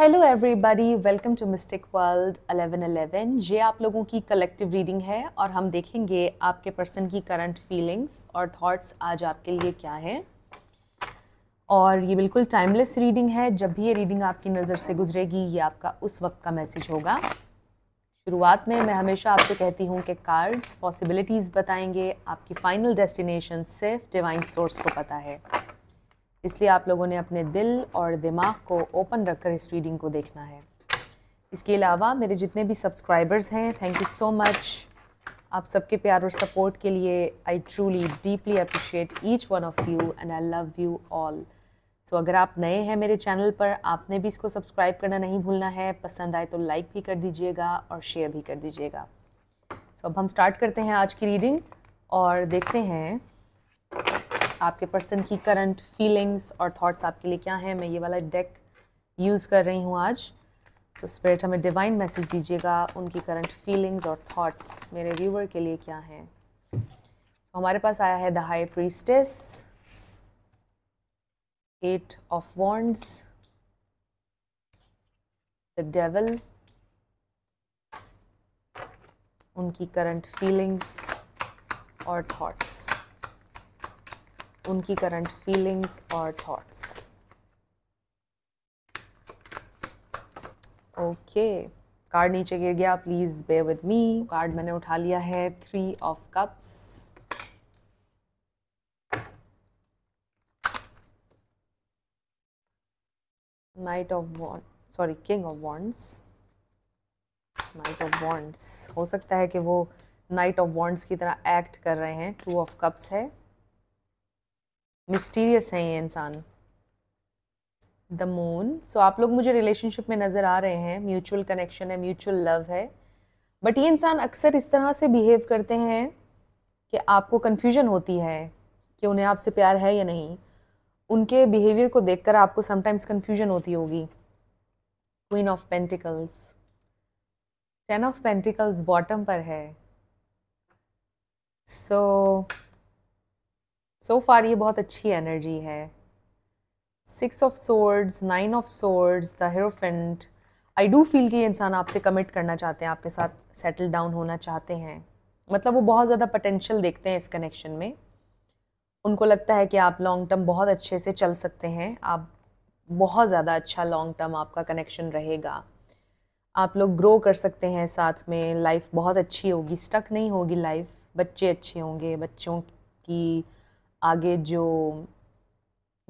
hello everybody welcome to mystic world 1111 ये आप लोगों की कलेक्टिव रीडिंग है और हम देखेंगे आपके पर्सन की करंट फीलिंग्स और थॉट्स आज आपके लिए क्या है और ये बिल्कुल टाइमलेस रीडिंग है जब भी ये रीडिंग आपकी नज़र से गुजरेगी ये आपका उस वक्त का मैसेज होगा शुरुआत में मैं हमेशा आपसे कहती हूँ कि कार्ड्स पॉसिबिलिटीज़ बताएंगे आपकी फ़ाइनल डेस्टिनेशन सिर्फ डिवाइन सोर्स को पता है इसलिए आप लोगों ने अपने दिल और दिमाग को ओपन रखकर इस रीडिंग को देखना है इसके अलावा मेरे जितने भी सब्सक्राइबर्स हैं थैंक यू सो मच आप सबके प्यार और सपोर्ट के लिए I truly deeply appreciate each one of you and I love you all so अगर आप नए हैं मेरे चैनल पर आपने भी इसको सब्सक्राइब करना नहीं भूलना है पसंद आए तो लाइक भी कर दीजिएगा और शेयर भी कर दीजिएगा सो so, अब हम स्टार्ट करते हैं आज की रीडिंग और देखते हैं आपके पर्सन की करंट फीलिंग्स और थॉट्स आपके लिए क्या हैं मैं ये वाला डेक यूज़ कर रही हूँ आज सो so, स्पिरिट हमें डिवाइन मैसेज दीजिएगा उनकी करंट फीलिंग्स और थॉट्स मेरे व्यूवर के लिए क्या हैं so, हमारे पास आया है the high priestess eight of wands the devil उनकी करंट फीलिंग्स और थॉट्स उनकी करंट फीलिंग्स और थॉट्स ओके कार्ड नीचे गिर गया please be with me card मैंने उठा लिया है three of cups knight of wand sorry king of wands night of wands हो सकता है कि वो नाइट ऑफ वॉन्ट्स की तरह एक्ट कर रहे हैं टू ऑफ कप्स है मिस्टीरियस हैं ये इंसान द मून सो आप लोग मुझे रिलेशनशिप में नज़र आ रहे हैं म्यूचुअल कनेक्शन है म्यूचुअल लव है बट ये इंसान अक्सर इस तरह से बिहेव करते हैं कि आपको कन्फ्यूजन होती है कि उन्हें आपसे प्यार है या नहीं उनके बिहेवियर को देखकर आपको समटाइम्स कन्फ्यूजन होती होगी queen of pentacles ten of pentacles bottom पर है सो so, सो so फार ये बहुत अच्छी एनर्जी है six of swords nine of swords the hierophant I do feel कि ये इंसान आपसे कमिट करना चाहते हैं आपके साथ सेटल डाउन होना चाहते हैं मतलब वो बहुत ज़्यादा पोटेंशियल देखते हैं इस कनेक्शन में उनको लगता है कि आप लॉन्ग टर्म बहुत अच्छे से चल सकते हैं आप बहुत ज़्यादा अच्छा लॉन्ग टर्म आपका कनेक्शन रहेगा आप लोग ग्रो कर सकते हैं साथ में लाइफ बहुत अच्छी होगी स्टक नहीं होगी लाइफ बच्चे अच्छे होंगे बच्चों की आगे जो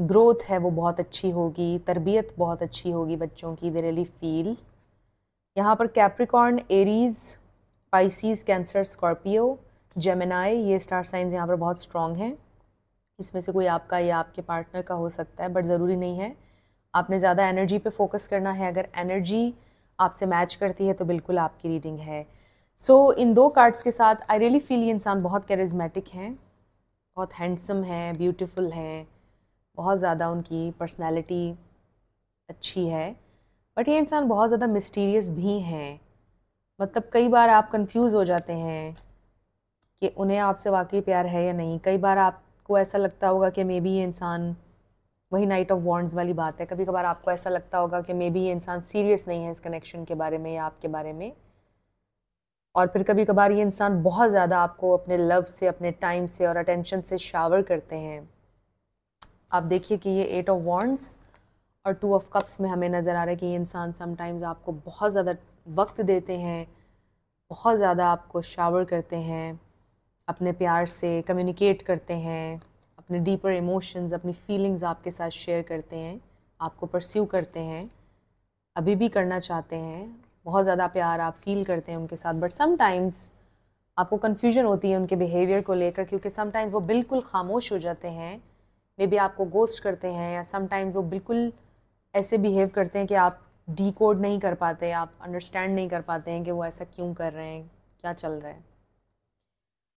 ग्रोथ है वो बहुत अच्छी होगी तरबियत बहुत अच्छी होगी बच्चों की दे रियली फील यहाँ पर Capricorn Aries Pisces Cancer Scorpio Gemini ये स्टार साइंस यहाँ पर बहुत स्ट्रॉन्ग हैं इसमें से कोई आपका या आपके पार्टनर का हो सकता है बट ज़रूरी नहीं है आपने ज़्यादा एनर्जी पे फोकस करना है अगर एनर्जी आपसे मैच करती है तो बिल्कुल आपकी रीडिंग है सो so, इन दो कार्ड्स के साथ आई रियली फील ये इंसान बहुत कैरिज्मेटिक हैं बहुत हैंडसम हैं ब्यूटीफुल हैं बहुत ज़्यादा उनकी पर्सनालिटी अच्छी है बट ये इंसान बहुत ज़्यादा मिस्टीरियस भी हैं मतलब कई बार आप कंफ्यूज हो जाते हैं कि उन्हें आपसे वाकई प्यार है या नहीं कई बार आपको ऐसा लगता होगा कि मे बी ये इंसान वही नाइट ऑफ वॉन्ड्स वाली बात है कभी कभार आपको ऐसा लगता होगा कि मे बी ये इंसान सीरियस नहीं है इस कनेक्शन के बारे में या आपके बारे में और फिर कभी कभार ये इंसान बहुत ज़्यादा आपको अपने लव से अपने टाइम से और अटेंशन से शावर करते हैं आप देखिए कि ये एट ऑफ वॉन्ट्स और टू ऑफ कप्स में हमें नज़र आ रहा है कि ये इंसान समटाइम्स आपको बहुत ज़्यादा वक्त देते हैं बहुत ज़्यादा आपको शावर करते हैं अपने प्यार से कम्युनिकेट करते हैं अपने डीपर इमोशंस अपनी फीलिंग्स आपके साथ शेयर करते हैं आपको परस्यू करते हैं अभी भी करना चाहते हैं बहुत ज़्यादा प्यार आप फील करते हैं उनके साथ बट समटाइम्स आपको कन्फ्यूजन होती है उनके बिहेवियर को लेकर क्योंकि समटाइम्स वो बिल्कुल खामोश हो जाते हैं मे बी आपको गोस्ट करते हैं या समटाइम्स वो बिल्कुल ऐसे बिहेव करते हैं कि आप डी कोड नहीं कर पाते आप अंडरस्टैंड नहीं कर पाते हैं कि वो ऐसा क्यों कर रहे हैं क्या चल रहा है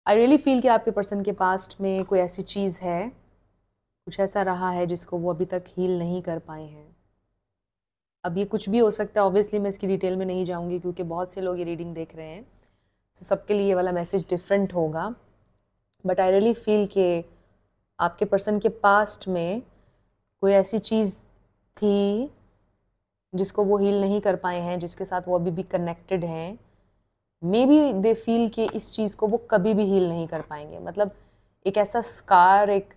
आई रियली फील कि आपके पर्सन के पास्ट में कोई ऐसी चीज़ है कुछ ऐसा रहा है जिसको वो अभी तक हील नहीं कर पाए हैं अब ये कुछ भी हो सकता है ऑब्वियसली मैं इसकी डिटेल में नहीं जाऊँगी क्योंकि बहुत से लोग ये रीडिंग देख रहे हैं तो सबके लिए ये वाला मैसेज डिफरेंट होगा बट आई रियली फील के आपके पर्सन के पास्ट में कोई ऐसी चीज़ थी जिसको वो हील नहीं कर पाए हैं जिसके साथ वो अभी भी कनेक्टेड हैं मे बी दे फील कि इस चीज़ को वो कभी भी हील नहीं कर पाएंगे मतलब एक ऐसा स्कार एक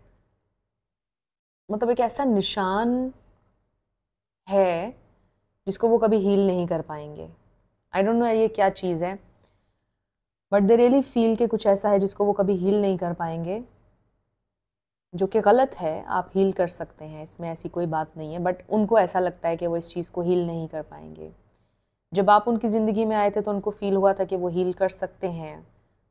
मतलब एक ऐसा निशान है जिसको वो कभी हील नहीं कर पाएंगे आई डोंट नो ये क्या चीज़ है बट दे रियली फील के कुछ ऐसा है जिसको वो कभी हील नहीं कर पाएंगे जो कि गलत है आप हील कर सकते हैं इसमें ऐसी कोई बात नहीं है बट उनको ऐसा लगता है कि वो इस चीज़ को हील नहीं कर पाएंगे जब आप उनकी ज़िंदगी में आए थे तो उनको फ़ील हुआ था कि वो हील कर सकते हैं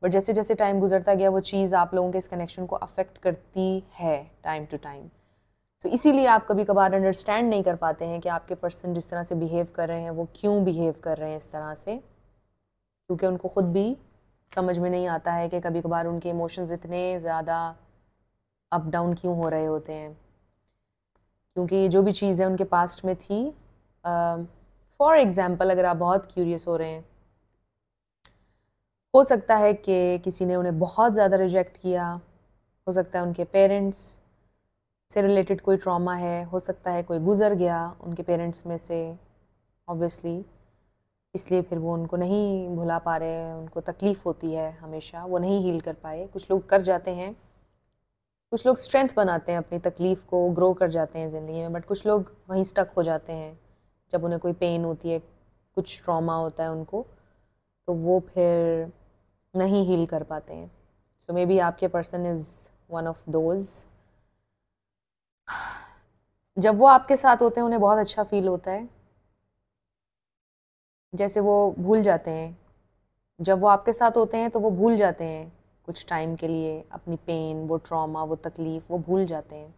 बट जैसे जैसे टाइम गुजरता गया वो चीज़ आप लोगों के इस कनेक्शन को अफेक्ट करती है टाइम टू टाइम तो इसीलिए आप कभी कभार अंडरस्टैंड नहीं कर पाते हैं कि आपके पर्सन जिस तरह से बिहेव कर रहे हैं वो क्यों बिहेव कर रहे हैं इस तरह से क्योंकि उनको ख़ुद भी समझ में नहीं आता है कि कभी कभार उनके इमोशंस इतने ज़्यादा अप डाउन क्यों हो रहे होते हैं क्योंकि जो भी चीज़ें उनके पास्ट में थी फॉर uh, एग्ज़ाम्पल अगर आप बहुत क्यूरियस हो रहे हैं हो सकता है कि किसी ने उन्हें बहुत ज़्यादा रिजेक्ट किया हो सकता है उनके पेरेंट्स से रिलेटेड कोई ट्रॉमा है हो सकता है कोई गुज़र गया उनके पेरेंट्स में से ऑब्वियसली इसलिए फिर वो उनको नहीं भुला पा रहे हैं उनको तकलीफ़ होती है हमेशा वो नहीं हील कर पाए कुछ लोग कर जाते हैं कुछ लोग स्ट्रेंथ बनाते हैं अपनी तकलीफ़ को ग्रो कर जाते हैं ज़िंदगी में बट कुछ लोग वहीं स्टक हो जाते हैं जब उन्हें कोई पेन होती है कुछ ट्रॉमा होता है उनको तो वो फिर नहीं हील कर पाते हैं सो मे बी आपके person is one of those जब वो आपके साथ होते हैं उन्हें बहुत अच्छा फील होता है जैसे वो भूल जाते हैं जब वो आपके साथ होते हैं तो वो भूल जाते हैं कुछ टाइम के लिए अपनी पेन वो ट्रॉमा वो तकलीफ़ वो भूल जाते हैं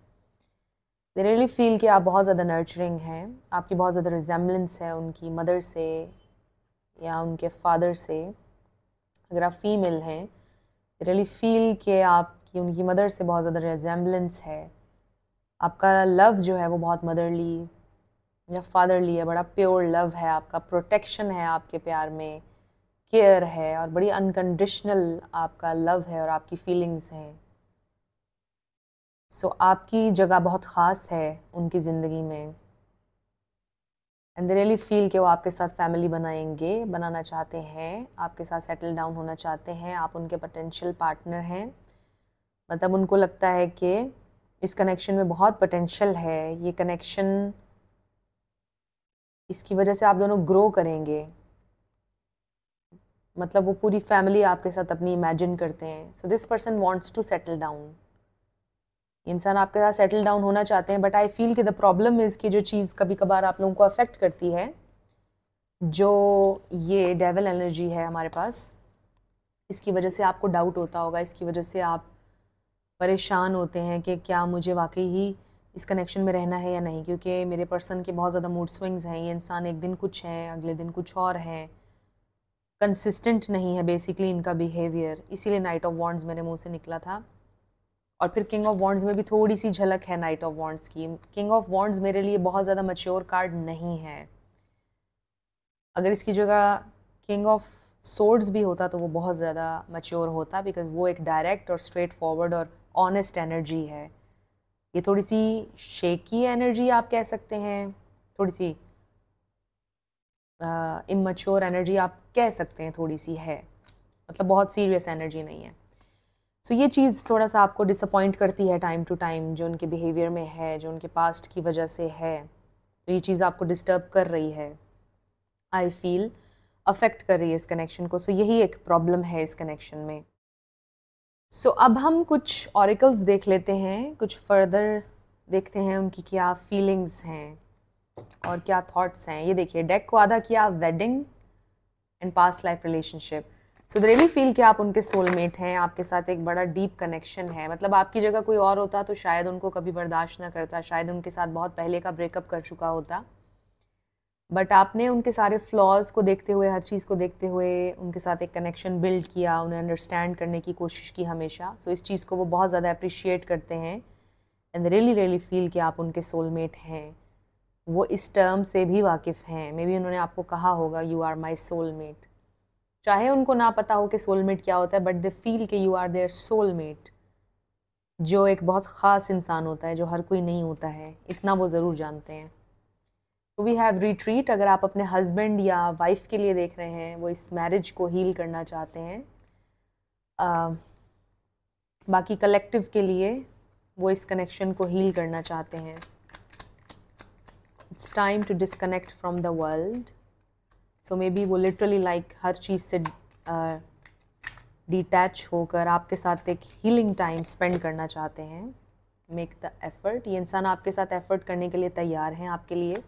दे रियली फील कि आप बहुत ज़्यादा नर्चरिंग हैं आपकी बहुत ज़्यादा रिजेम्बलेंस है उनकी मदर से या उनके फादर से अगर आप फीमेल हैं रियली फील कि आपकी उनकी मदर से बहुत ज़्यादा रिजेम्बलेंस है आपका लव जो है वो बहुत मदरली या फादरली है बड़ा प्योर लव है आपका प्रोटेक्शन है आपके प्यार में केयर है और बड़ी अनकंडीशनल आपका लव है और आपकी फीलिंग्स हैं सो so, आपकी जगह बहुत ख़ास है उनकी ज़िंदगी में एंड दे रियली फील कि वो आपके साथ फैमिली बनाएंगे बनाना चाहते हैं आपके साथ सेटल डाउन होना चाहते हैं आप उनके पोटेंशियल पार्टनर हैं मतलब उनको लगता है कि इस कनेक्शन में बहुत पोटेंशल है ये कनेक्शन इसकी वजह से आप दोनों ग्रो करेंगे मतलब वो पूरी फैमिली आपके साथ अपनी इमेजिन करते हैं so this person wants to settle down इंसान आपके साथ सेटल डाउन होना चाहते हैं बट आई फील कि द प्रॉब्लम इज़ कि जो चीज़ कभी कभार आप लोगों को अफेक्ट करती है जो ये डेवल एनर्जी है हमारे पास इसकी वजह से आपको डाउट होता होगा इसकी वजह से आप परेशान होते हैं कि क्या मुझे वाकई ही इस कनेक्शन में रहना है या नहीं क्योंकि मेरे पर्सन के बहुत ज़्यादा मूड स्विंग्स हैं ये इंसान एक दिन कुछ है अगले दिन कुछ और है कंसिस्टेंट नहीं है बेसिकली इनका बिहेवियर इसीलिए नाइट ऑफ वॉन्ड्स मेरे मुंह से निकला था और फिर किंग ऑफ वॉन्ड्स में भी थोड़ी सी झलक है नाइट ऑफ वॉन्ड्स की किंग ऑफ वॉन्ड्स मेरे लिए बहुत ज़्यादा मच्योर कार्ड नहीं है अगर इसकी जगह किंग ऑफ सोर्ड्स भी होता तो वो बहुत ज़्यादा मच्योर होता बिकॉज वो एक डायरेक्ट और स्ट्रेट फॉरवर्ड और ऑनेस्ट एनर्जी है ये थोड़ी सी शेकी एनर्जी आप कह सकते हैं थोड़ी सी इमच्योर uh, एनर्जी आप कह सकते हैं थोड़ी सी है मतलब बहुत सीरियस एनर्जी नहीं है सो so, ये चीज़ थोड़ा सा आपको डिसअपॉइंट करती है टाइम टू टाइम जो उनके बिहेवियर में है जो उनके पास्ट की वजह से है तो ये चीज़ आपको डिस्टर्ब कर रही है आई फील अफेक्ट कर रही है इस कनेक्शन को सो so, यही एक प्रॉब्लम है इस कनेक्शन में सो so, अब हम कुछ ऑरिकल्स देख लेते हैं कुछ फर्दर देखते हैं उनकी क्या फीलिंग्स हैं और क्या थॉट्स हैं ये देखिए डेक को आधा किया wedding and past life relationship so they really feel कि आप उनके सोलमेट हैं आपके साथ एक बड़ा डीप कनेक्शन है मतलब आपकी जगह कोई और होता तो शायद उनको कभी बर्दाश्त ना करता शायद उनके साथ बहुत पहले का ब्रेकअप कर चुका होता बट आपने उनके सारे फ्लॉज को देखते हुए हर चीज़ को देखते हुए उनके साथ एक कनेक्शन बिल्ड किया उन्हें अंडरस्टैंड करने की कोशिश की हमेशा सो so, इस चीज़ को वो बहुत ज़्यादा अप्रिशिएट करते हैं एंड रियली रियली फील कि आप उनके सोलमेट हैं वो इस टर्म से भी वाकिफ़ हैं मे बी उन्होंने आपको कहा होगा यू आर माई सोलमेट चाहे उनको ना पता हो कि सोलमेट क्या होता है बट दे फील कि यू आर देयर सोलमेट जो एक बहुत ख़ास इंसान होता है जो हर कोई नहीं होता है इतना वो ज़रूर जानते हैं वी हैव रिट्रीट अगर आप अपने हस्बैंड या वाइफ के लिए देख रहे हैं वो इस मैरिज को हील करना चाहते हैं आ, बाकी कलेक्टिव के लिए वो इस कनेक्शन को हील करना चाहते हैं it's time to disconnect from the world so maybe वो लिटरली लाइक हर चीज़ से डिटैच होकर आपके साथ एक हीलिंग टाइम स्पेंड करना चाहते हैं मेक द एफ़र्ट ये इंसान आपके साथ एफ़र्ट करने के लिए तैयार हैं आपके लिए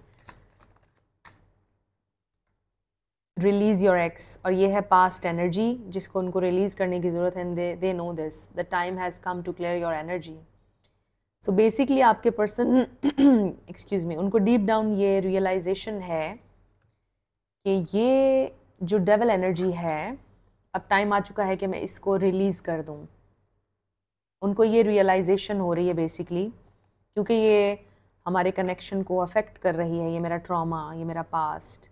रिलीज़ योर एक्स और ये है पास्ट एनर्जी जिसको उनको रिलीज़ करने की ज़रूरत है and they they know this the time has come to clear your energy so basically आपके पर्सन एक्सक्यूज़ मी उनको डीप डाउन ये रियलाइजेशन है कि ये जो डेवल एनर्जी है अब टाइम आ चुका है कि मैं इसको रिलीज़ कर दूँ उनको ये रियलाइजेशन हो रही है बेसिकली क्योंकि ये हमारे कनेक्शन को अफेक्ट कर रही है ये मेरा ट्रॉमा ये मेरा past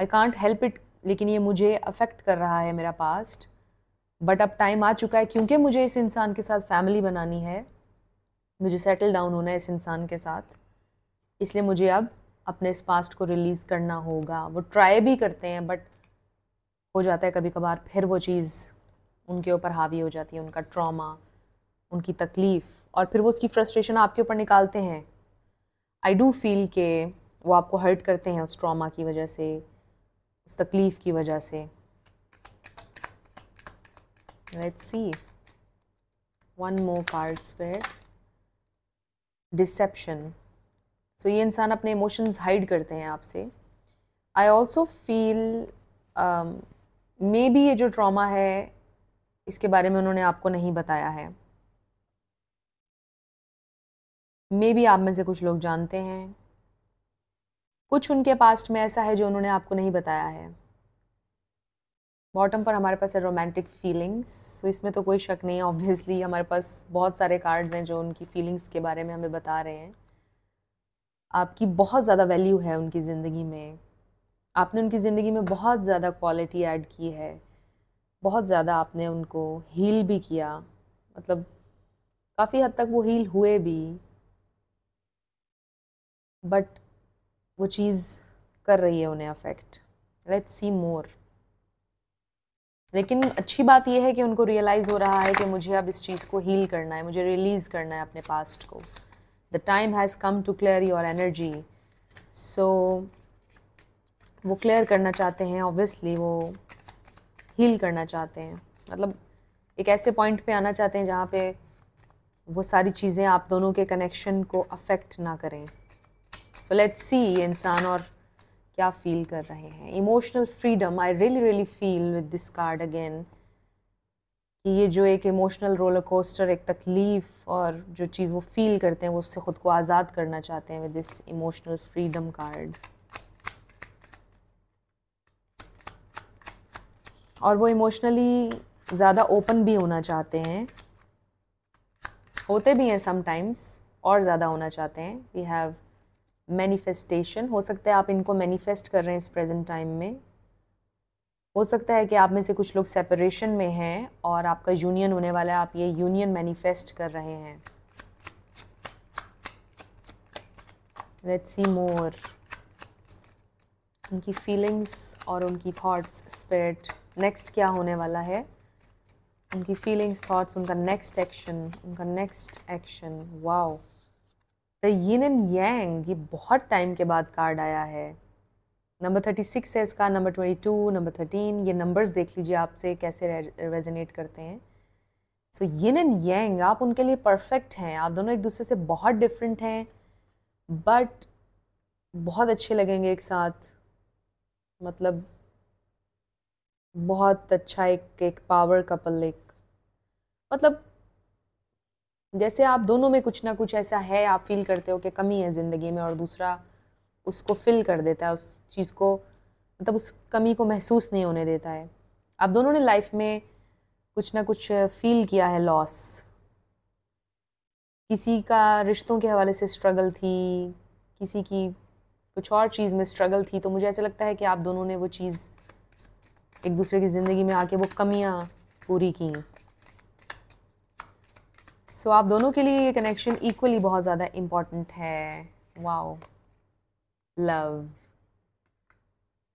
I can't help it लेकिन ये मुझे अफेक्ट कर रहा है मेरा पास्ट बट अब टाइम आ चुका है क्योंकि मुझे इस इंसान के साथ फैमिली बनानी है मुझे सेटल डाउन होना है इस इंसान के साथ इसलिए मुझे अब अपने इस पास्ट को रिलीज़ करना होगा वो ट्राई भी करते हैं बट हो जाता है कभी कभार फिर वो चीज़ उनके ऊपर हावी हो जाती है उनका ट्रॉमा उनकी तकलीफ़ और फिर वो उसकी फ्रस्ट्रेशन आपके ऊपर निकालते हैं आई डू फील के वो आपको हर्ट करते हैं उस ट्रॉमा की वजह से उस तकलीफ की वजह से let's see one more cards पे डिसेप्शन सो ये इंसान अपने इमोशंस हाइड करते हैं आपसे I also feel maybe ये जो ट्रॉमा है इसके बारे में उन्होंने आपको नहीं बताया है मे बी आप में से कुछ लोग जानते हैं कुछ उनके पास्ट में ऐसा है जो उन्होंने आपको नहीं बताया है बॉटम पर हमारे पास है रोमांटिक फीलिंग्स तो इसमें तो कोई शक नहीं है ऑब्वियसली हमारे पास बहुत सारे कार्ड्स हैं जो उनकी फीलिंग्स के बारे में हमें बता रहे हैं आपकी बहुत ज़्यादा वैल्यू है उनकी ज़िंदगी में आपने उनकी ज़िंदगी में बहुत ज़्यादा क्वालिटी ऐड की है बहुत ज़्यादा आपने उनको हील भी किया मतलब काफ़ी हद तक वो हील हुए भी बट वो चीज़ कर रही है उन्हें अफेक्ट लेट्स सी मोर लेकिन अच्छी बात यह है कि उनको रियलाइज़ हो रहा है कि मुझे अब इस चीज़ को हील करना है मुझे रिलीज़ करना है अपने पास्ट को the time has come to clear your energy so वो क्लियर करना चाहते हैं ऑब्वियसली वो हील करना चाहते हैं मतलब एक ऐसे पॉइंट पे आना चाहते हैं जहाँ पे वो सारी चीज़ें आप दोनों के कनेक्शन को अफेक्ट ना करें सो लेट्स सी इंसान और क्या फील कर रहे हैं emotional freedom I really really feel with this card again कि ये जो एक इमोशनल रोलर कोस्टर एक तकलीफ़ और जो चीज़ वो फील करते हैं वो उससे ख़ुद को आज़ाद करना चाहते हैं with this emotional freedom card और वो इमोशनली ज़्यादा ओपन भी होना चाहते हैं होते भी हैं समटाइम्स और ज़्यादा होना चाहते हैं वी हैव मैनिफेस्टेशन हो सकता है आप इनको मैनिफेस्ट कर रहे हैं इस प्रेजेंट टाइम में हो सकता है कि आप में से कुछ लोग सेपरेशन में हैं और आपका यूनियन होने वाला है आप ये यूनियन मैनिफेस्ट कर रहे हैं लेट्स सी मोर उनकी फीलिंग्स और उनकी थॉट्स स्पिरिट नेक्स्ट क्या होने वाला है उनकी फीलिंग्स थॉट्स उनका नेक्स्ट एक्शन उनका next action wow the yin and yang ये बहुत टाइम के बाद कार्ड आया है नंबर थर्टी सिक्स है इसका number twenty two number thirteen ये नंबर्स देख लीजिए आपसे कैसे रेजोनेट करते हैं सो यिन एंड यंग आप उनके लिए परफेक्ट हैं आप दोनों एक दूसरे से बहुत डिफरेंट हैं बट बहुत अच्छे लगेंगे एक साथ मतलब बहुत अच्छा एक एक पावर कपल एक मतलब जैसे आप दोनों में कुछ ना कुछ ऐसा है आप फील करते हो कि कमी है ज़िंदगी में और दूसरा उसको फिल कर देता है उस चीज़ को मतलब उस कमी को महसूस नहीं होने देता है आप दोनों ने लाइफ में कुछ ना कुछ फील किया है लॉस किसी का रिश्तों के हवाले से स्ट्रगल थी किसी की कुछ और चीज़ में स्ट्रगल थी तो मुझे ऐसा लगता है कि आप दोनों ने वो चीज़ एक दूसरे की ज़िंदगी में आके वो कमियाँ पूरी की सो so, आप दोनों के लिए ये कनेक्शन इक्वली बहुत ज़्यादा इम्पॉर्टेंट है वाओ लव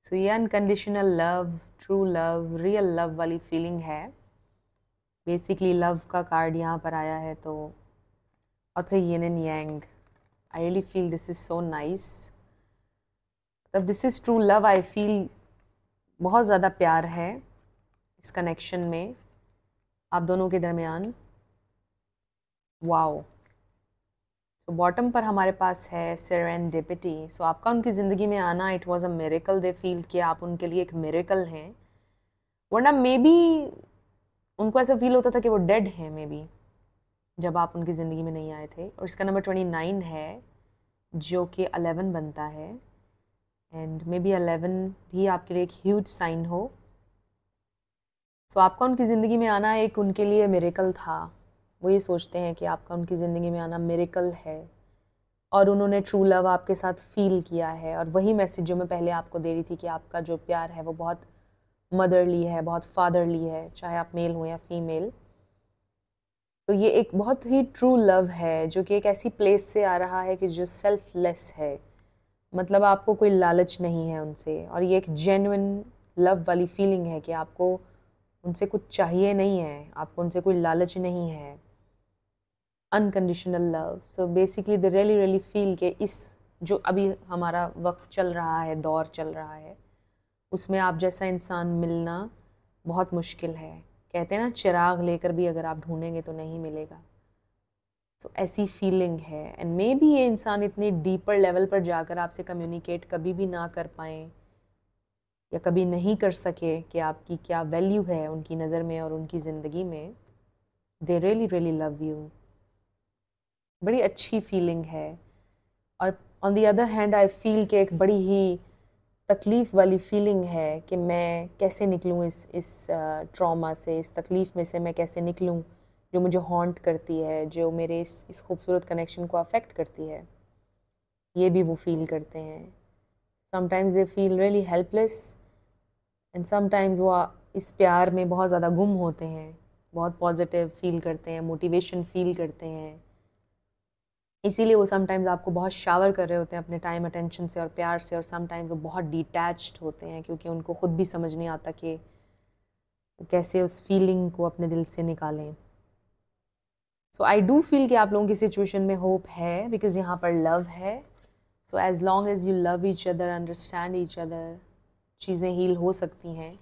सो ये unconditional love true love real love वाली फीलिंग है बेसिकली लव का कार्ड यहाँ पर आया है तो और फिर yin and yang I really feel this is so nice मतलब this is true love I feel बहुत ज़्यादा प्यार है इस कनेक्शन में आप दोनों के दरमियान वाओ तो बॉटम पर हमारे पास है सरेंडिपिटी सो so, आपका उनकी ज़िंदगी में आना it was a miracle they feel किया आप उनके लिए एक मेरेकल हैं वरना मे बी उनको ऐसा फील होता था कि वो डेड हैं मे बी जब आप उनकी ज़िंदगी में नहीं आए थे और इसका नंबर ट्वेंटी नाइन है जो कि अलेवन बनता है एंड मे बी अलेवन भी आपके लिए एक ह्यूज साइन हो सो so, आपका उनकी ज़िंदगी में आना एक उनके लिए मेरेकल था वो ये सोचते हैं कि आपका उनकी ज़िंदगी में आना मेरिकल है और उन्होंने ट्रू लव आपके साथ फील किया है और वही मैसेज जो मैं पहले आपको दे रही थी कि आपका जो प्यार है वो बहुत मदरली है बहुत फादरली है चाहे आप मेल हों या फीमेल तो ये एक बहुत ही ट्रू लव है जो कि एक ऐसी प्लेस से आ रहा है कि जो सेल्फलेस है मतलब आपको कोई लालच नहीं है उनसे और ये एक जेन्यन लव वाली फीलिंग है कि आपको उनसे कुछ चाहिए नहीं है आपको उनसे कोई लालच नहीं है unconditional love so basically they really really feel के इस जो अभी हमारा वक्त चल रहा है दौर चल रहा है उसमें आप जैसा इंसान मिलना बहुत मुश्किल है कहते हैं ना चिराग लेकर भी अगर आप ढूंढेंगे तो नहीं मिलेगा सो so, ऐसी फीलिंग है एंड मे बी ये इंसान इतने डीपर लेवल पर जाकर आपसे कम्युनिकेट कभी भी ना कर पाए या कभी नहीं कर सके कि आपकी क्या वैल्यू है उनकी नज़र में और उनकी ज़िंदगी में they really really love you बड़ी अच्छी फीलिंग है और on the other hand I feel कि एक बड़ी ही तकलीफ़ वाली फीलिंग है कि मैं कैसे निकलूँ इस इस ट्रॉमा से इस तकलीफ़ में से मैं कैसे निकलूँ जो मुझे हॉन्ट करती है जो मेरे इस इस खूबसूरत कनेक्शन को अफेक्ट करती है ये भी वो फील करते हैं sometimes they feel really helpless and sometimes वो इस प्यार में बहुत ज़्यादा गुम होते हैं बहुत पॉजिटिव फील करते हैं मोटिवेशन फील करते हैं इसीलिए वो समटाइम्स आपको बहुत शावर कर रहे होते हैं अपने टाइम अटेंशन से और प्यार से और समटाइम्स वो बहुत डिटैच्ड होते हैं क्योंकि उनको ख़ुद भी समझ नहीं आता कि कैसे उस फीलिंग को अपने दिल से निकालें सो आई डू फील कि आप लोगों की सिचुएशन में होप है बिकॉज यहाँ पर लव है so as long as you love each other understand each other चीज़ें हील हो सकती हैं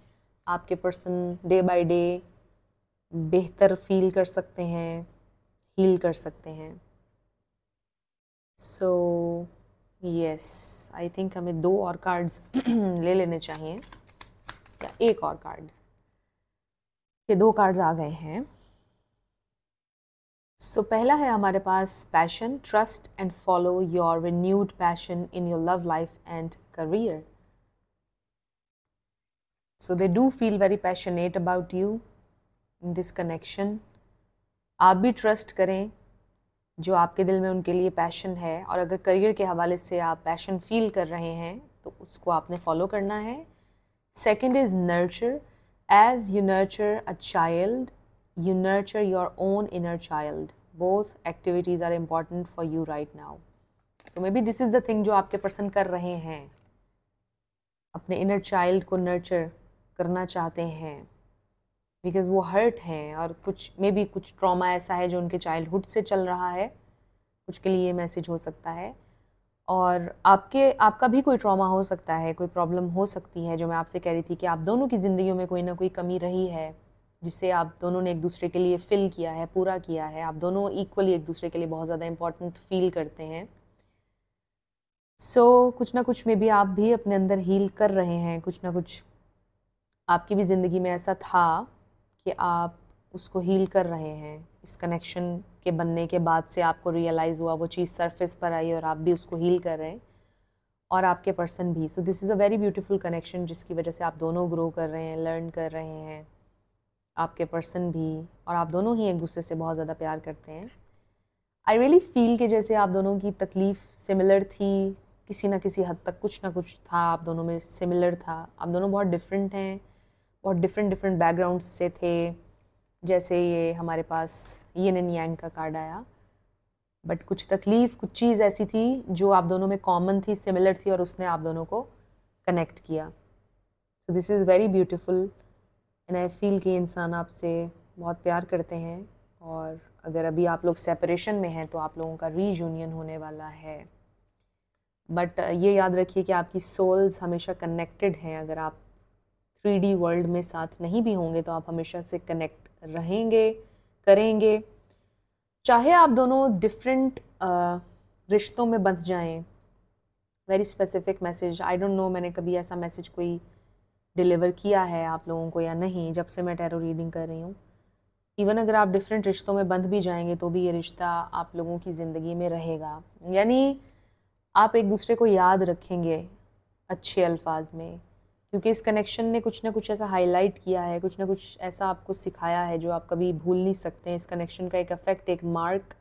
आपके पर्सन डे बाई डे बेहतर फील कर सकते हैं हील कर सकते हैं सो यस आई थिंक हमें दो और कार्ड्स ले लेने चाहिए या एक और कार्ड ये दो कार्ड्स आ गए हैं सो so, पहला है हमारे पास passion trust and follow your renewed passion in your love life and career so they do feel very passionate about you in this connection आप भी ट्रस्ट करें जो आपके दिल में उनके लिए पैशन है और अगर करियर के हवाले से आप पैशन फील कर रहे हैं तो उसको आपने फॉलो करना है second is nurture as you nurture a child you nurture your own inner child both activities are important for you right now so maybe this is the thing जो आपके पर्सन कर रहे हैं अपने inner child को nurture करना चाहते हैं बिकॉज वो हर्ट हैं और कुछ मे भी कुछ ट्रॉमा ऐसा है जो उनके चाइल्डहुड से चल रहा है कुछ के लिए मैसेज हो सकता है और आपके आपका भी कोई ट्रॉमा हो सकता है कोई प्रॉब्लम हो सकती है जो मैं आपसे कह रही थी कि आप दोनों की ज़िंदगी में कोई ना कोई कमी रही है जिसे आप दोनों ने एक दूसरे के लिए फ़िल किया है पूरा किया है आप दोनों इक्वली एक दूसरे के लिए बहुत ज़्यादा इम्पॉर्टेंट फील करते हैं सो so, कुछ ना कुछ में भी आप भी अपने अंदर हील कर रहे हैं कुछ ना कुछ आपकी भी ज़िंदगी में ऐसा था कि आप उसको हील कर रहे हैं इस कनेक्शन के बनने के बाद से आपको रियलाइज़ हुआ वो चीज़ सरफेस पर आई और आप भी उसको हील कर रहे हैं और आपके पर्सन भी so this is a very beautiful connection जिसकी वजह से आप दोनों ग्रो कर रहे हैं लर्न कर रहे हैं आपके पर्सन भी और आप दोनों ही एक दूसरे से बहुत ज़्यादा प्यार करते हैं आई रियली फील कि जैसे आप दोनों की तकलीफ़ सिमिलर थी किसी ना किसी हद तक कुछ ना कुछ था आप दोनों में सिमिलर था आप दोनों बहुत डिफरेंट हैं और डिफरेंट डिफरेंट बैकग्राउंड से थे जैसे ये हमारे पास यिन एंड यांग का कार्ड आया बट कुछ तकलीफ़ कुछ चीज़ ऐसी थी जो आप दोनों में कॉमन थी सिमिलर थी और उसने आप दोनों को कनेक्ट किया so this is very beautiful and I feel कि इंसान आपसे बहुत प्यार करते हैं और अगर अभी आप लोग सेपरेशन में हैं तो आप लोगों का रीयूनियन होने वाला है बट ये याद रखिए कि आपकी सोल्स हमेशा कनेक्टेड हैं अगर आप थ्री वर्ल्ड में साथ नहीं भी होंगे तो आप हमेशा से कनेक्ट रहेंगे करेंगे चाहे आप दोनों डिफरेंट रिश्तों में बंध जाएं very specific message I don't know मैंने कभी ऐसा मैसेज कोई डिलीवर किया है आप लोगों को या नहीं जब से मैं टैरो रीडिंग कर रही हूँ इवन अगर आप डिफरेंट रिश्तों में बंध भी जाएंगे तो भी ये रिश्ता आप लोगों की ज़िंदगी में रहेगा यानी आप एक दूसरे को याद रखेंगे अच्छे अल्फाज में क्योंकि इस कनेक्शन ने कुछ ना कुछ ऐसा हाईलाइट किया है कुछ ना कुछ ऐसा आपको सिखाया है जो आप कभी भूल नहीं सकते हैं इस कनेक्शन का एक अफेक्ट एक मार्क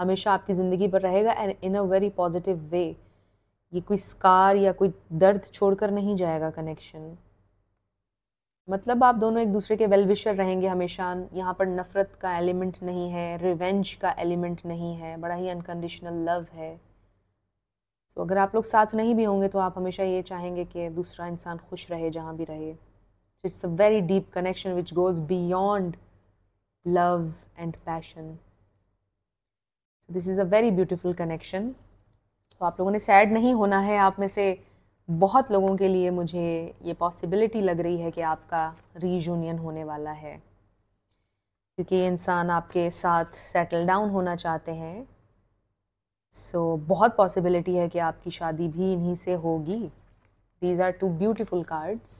हमेशा आपकी ज़िंदगी पर रहेगा and in a very positive way ये कोई स्कार या कोई दर्द छोड़कर नहीं जाएगा कनेक्शन मतलब आप दोनों एक दूसरे के वेलविशर रहेंगे हमेशा यहाँ पर नफ़रत का एलिमेंट नहीं है रिवेंज का एलिमेंट नहीं है बड़ा ही अनकंडीशनल लव है सो so, अगर आप लोग साथ नहीं भी होंगे तो आप हमेशा ये चाहेंगे कि दूसरा इंसान खुश रहे जहाँ भी रहे it's a very deep connection which goes beyond love and passion so this is a very beautiful connection तो आप लोगों ने सैड नहीं होना है आप में से बहुत लोगों के लिए मुझे ये पॉसिबिलिटी लग रही है कि आपका रीयूनियन होने वाला है क्योंकि ये इंसान आपके साथ सेटल डाउन होना चाहते हैं सो so, बहुत पॉसिबिलिटी है कि आपकी शादी भी इन्हीं से होगी these are two beautiful cards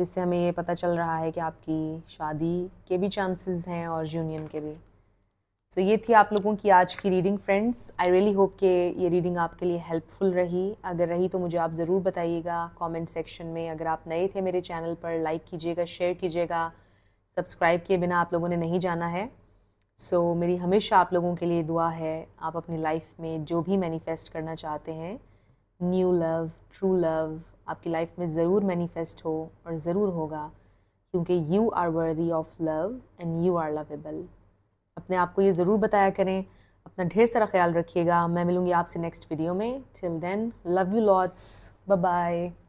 जिससे हमें ये पता चल रहा है कि आपकी शादी के भी चांसेस हैं और यूनियन के भी सो so, ये थी आप लोगों की आज की reading friends I really hope कि ये रीडिंग आपके लिए हेल्पफुल रही अगर रही तो मुझे आप ज़रूर बताइएगा कमेंट सेक्शन में अगर आप नए थे मेरे चैनल पर लाइक कीजिएगा शेयर कीजिएगा सब्सक्राइब किए बिना आप लोगों ने नहीं जाना है सो so, मेरी हमेशा आप लोगों के लिए दुआ है आप अपनी लाइफ में जो भी मैनिफेस्ट करना चाहते हैं न्यू लव ट्रू लव आपकी लाइफ में ज़रूर मैनिफेस्ट हो और ज़रूर होगा क्योंकि you are worthy of love and you are lovable अपने आप को ये ज़रूर बताया करें अपना ढेर सारा ख्याल रखिएगा मैं मिलूँगी आपसे नेक्स्ट वीडियो में till then love you lots bye